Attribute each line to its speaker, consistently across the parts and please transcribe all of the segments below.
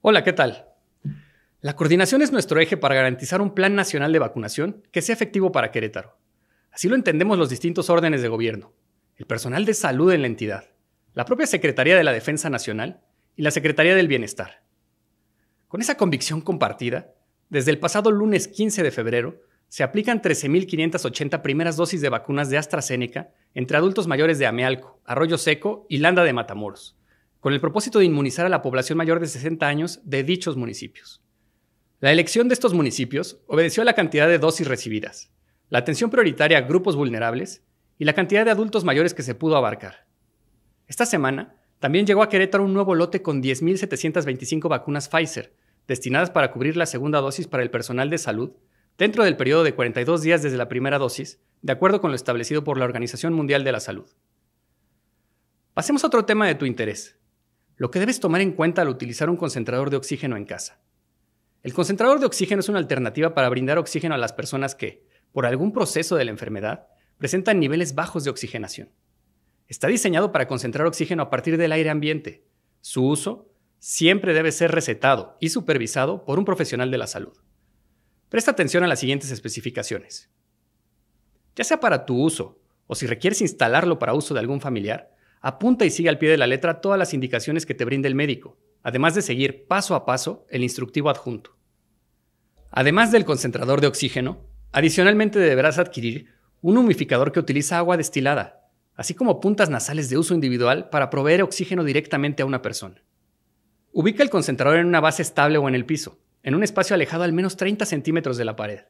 Speaker 1: Hola, ¿qué tal? La coordinación es nuestro eje para garantizar un plan nacional de vacunación que sea efectivo para Querétaro. Así lo entendemos los distintos órdenes de gobierno, el personal de salud en la entidad, la propia Secretaría de la Defensa Nacional y la Secretaría del Bienestar. Con esa convicción compartida, desde el pasado lunes 15 de febrero, se aplican 13.580 primeras dosis de vacunas de AstraZeneca entre adultos mayores de Amealco, Arroyo Seco y Landa de Matamoros con el propósito de inmunizar a la población mayor de 60 años de dichos municipios. La elección de estos municipios obedeció a la cantidad de dosis recibidas, la atención prioritaria a grupos vulnerables y la cantidad de adultos mayores que se pudo abarcar. Esta semana también llegó a Querétaro un nuevo lote con 10.725 vacunas Pfizer, destinadas para cubrir la segunda dosis para el personal de salud dentro del periodo de 42 días desde la primera dosis, de acuerdo con lo establecido por la Organización Mundial de la Salud. Pasemos a otro tema de tu interés, lo que debes tomar en cuenta al utilizar un concentrador de oxígeno en casa. El concentrador de oxígeno es una alternativa para brindar oxígeno a las personas que, por algún proceso de la enfermedad, presentan niveles bajos de oxigenación. Está diseñado para concentrar oxígeno a partir del aire ambiente. Su uso siempre debe ser recetado y supervisado por un profesional de la salud. Presta atención a las siguientes especificaciones. Ya sea para tu uso o si requieres instalarlo para uso de algún familiar, Apunta y sigue al pie de la letra todas las indicaciones que te brinde el médico, además de seguir paso a paso el instructivo adjunto. Además del concentrador de oxígeno, adicionalmente deberás adquirir un humificador que utiliza agua destilada, así como puntas nasales de uso individual para proveer oxígeno directamente a una persona. Ubica el concentrador en una base estable o en el piso, en un espacio alejado al menos 30 centímetros de la pared.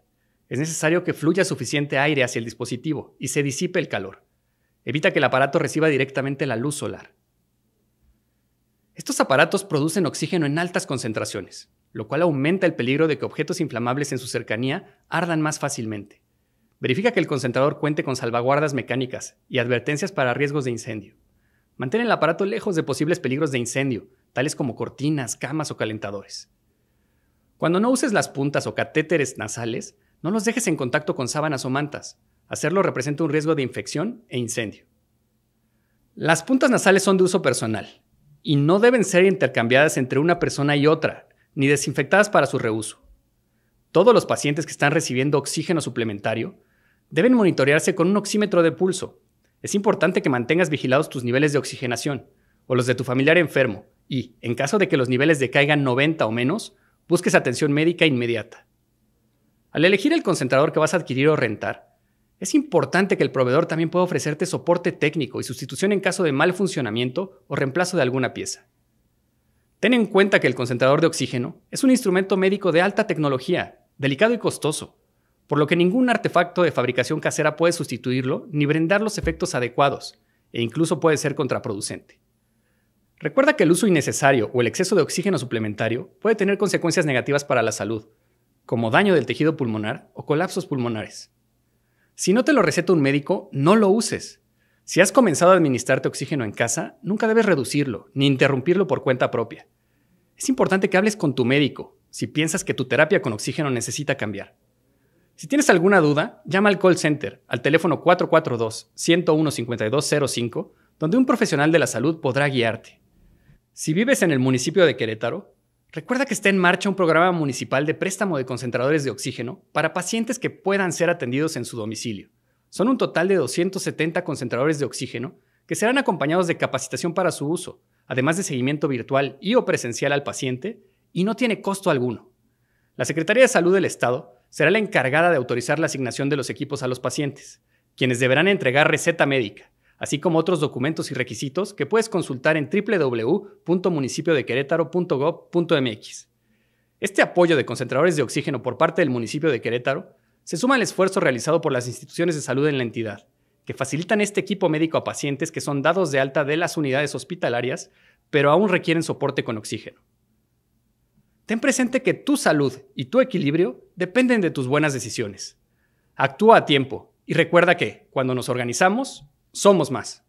Speaker 1: Es necesario que fluya suficiente aire hacia el dispositivo y se disipe el calor. Evita que el aparato reciba directamente la luz solar. Estos aparatos producen oxígeno en altas concentraciones, lo cual aumenta el peligro de que objetos inflamables en su cercanía ardan más fácilmente. Verifica que el concentrador cuente con salvaguardas mecánicas y advertencias para riesgos de incendio. Mantén el aparato lejos de posibles peligros de incendio, tales como cortinas, camas o calentadores. Cuando no uses las puntas o catéteres nasales, no los dejes en contacto con sábanas o mantas, Hacerlo representa un riesgo de infección e incendio. Las puntas nasales son de uso personal y no deben ser intercambiadas entre una persona y otra, ni desinfectadas para su reuso. Todos los pacientes que están recibiendo oxígeno suplementario deben monitorearse con un oxímetro de pulso. Es importante que mantengas vigilados tus niveles de oxigenación o los de tu familiar enfermo y, en caso de que los niveles decaigan 90 o menos, busques atención médica inmediata. Al elegir el concentrador que vas a adquirir o rentar, es importante que el proveedor también pueda ofrecerte soporte técnico y sustitución en caso de mal funcionamiento o reemplazo de alguna pieza. Ten en cuenta que el concentrador de oxígeno es un instrumento médico de alta tecnología, delicado y costoso, por lo que ningún artefacto de fabricación casera puede sustituirlo ni brindar los efectos adecuados, e incluso puede ser contraproducente. Recuerda que el uso innecesario o el exceso de oxígeno suplementario puede tener consecuencias negativas para la salud, como daño del tejido pulmonar o colapsos pulmonares. Si no te lo receta un médico, no lo uses. Si has comenzado a administrarte oxígeno en casa, nunca debes reducirlo ni interrumpirlo por cuenta propia. Es importante que hables con tu médico si piensas que tu terapia con oxígeno necesita cambiar. Si tienes alguna duda, llama al call center al teléfono 442-101-5205, donde un profesional de la salud podrá guiarte. Si vives en el municipio de Querétaro, Recuerda que está en marcha un programa municipal de préstamo de concentradores de oxígeno para pacientes que puedan ser atendidos en su domicilio. Son un total de 270 concentradores de oxígeno que serán acompañados de capacitación para su uso, además de seguimiento virtual y o presencial al paciente, y no tiene costo alguno. La Secretaría de Salud del Estado será la encargada de autorizar la asignación de los equipos a los pacientes, quienes deberán entregar receta médica, así como otros documentos y requisitos que puedes consultar en www.municipiodequerétaro.gov.mx. Este apoyo de concentradores de oxígeno por parte del municipio de Querétaro se suma al esfuerzo realizado por las instituciones de salud en la entidad, que facilitan este equipo médico a pacientes que son dados de alta de las unidades hospitalarias, pero aún requieren soporte con oxígeno. Ten presente que tu salud y tu equilibrio dependen de tus buenas decisiones. Actúa a tiempo y recuerda que, cuando nos organizamos, somos más.